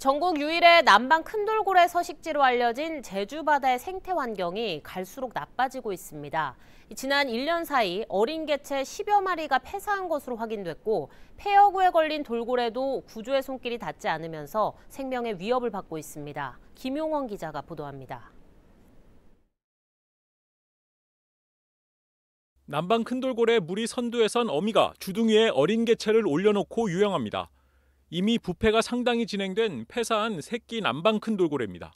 전국 유일의 남방 큰돌고래 서식지로 알려진 제주 바다의 생태 환경이 갈수록 나빠지고 있습니다. 지난 1년 사이 어린 개체 10여 마리가 폐사한 것으로 확인됐고 폐허구에 걸린 돌고래도 구조의 손길이 닿지 않으면서 생명의 위협을 받고 있습니다. 김용원 기자가 보도합니다. 남방 큰돌고래 무리 선두에선 어미가 주둥이에 어린 개체를 올려놓고 유영합니다. 이미 부패가 상당히 진행된 폐사한 새끼 남방 큰 돌고래입니다.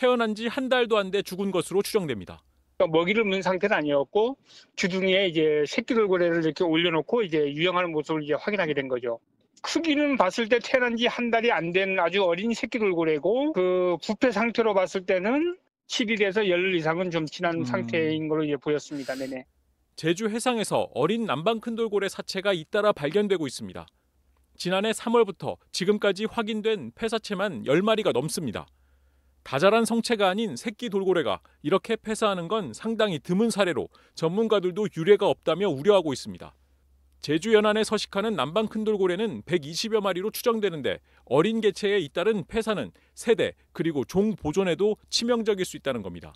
태어난 지 한 달도 안 돼 죽은 것으로 추정됩니다. 그러니까 먹이를 문 상태는 아니었고 주둥이에 이제 새끼 돌고래를 이렇게 올려놓고 이제 유영하는 모습을 이제 확인하게 된 거죠. 크기는 봤을 때 태어난 지 한 달이 안 된 아주 어린 새끼 돌고래고 그 부패 상태로 봤을 때는 7일에서 열흘 이상은 좀 지난 음. 상태인 걸로 이제 보였습니다. 네네. 제주 해상에서 어린 남방 큰돌고래 사체가 잇따라 발견되고 있습니다. 지난해 3월부터 지금까지 확인된 폐사체만 10마리가 넘습니다. 다자란 성체가 아닌 새끼 돌고래가 이렇게 폐사하는 건 상당히 드문 사례로 전문가들도 유례가 없다며 우려하고 있습니다. 제주 연안에 서식하는 남방 큰돌고래는 120여 마리로 추정되는데 어린 개체에 잇따른 폐사는 세대 그리고 종 보존에도 치명적일 수 있다는 겁니다.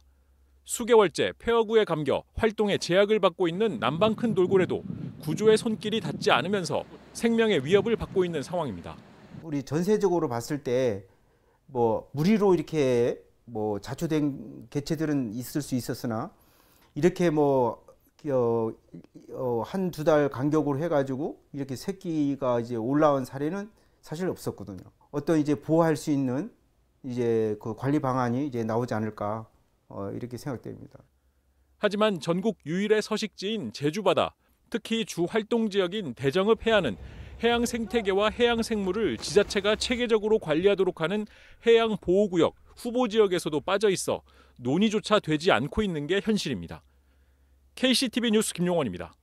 수개월째 폐허구에 감겨 활동에 제약을 받고 있는 남방 큰돌고래도 구조의 손길이 닿지 않으면서 생명의 위협을 받고 있는 상황입니다. 우리 전세적으로 봤을 때 뭐 무리로 이렇게 뭐 자초된 개체들은 있을 수 있었으나 이렇게 뭐 어, 어, 한두 달 간격으로 해가지고 이렇게 새끼가 이제 올라온 사례는 사실 없었거든요. 어떤 이제 보호할 수 있는 이제 그 관리 방안이 이제 나오지 않을까 어, 이렇게 생각됩니다. 하지만 전국 유일의 서식지인 제주바다 특히 주 활동 지역인 대정읍 해안은 해양 생태계와 해양 생물을 지자체가 체계적으로 관리하도록 하는 해양 보호구역 후보 지역에서도 빠져 있어 논의조차 되지 않고 있는 게 현실입니다. KCTV 뉴스 김용원입니다.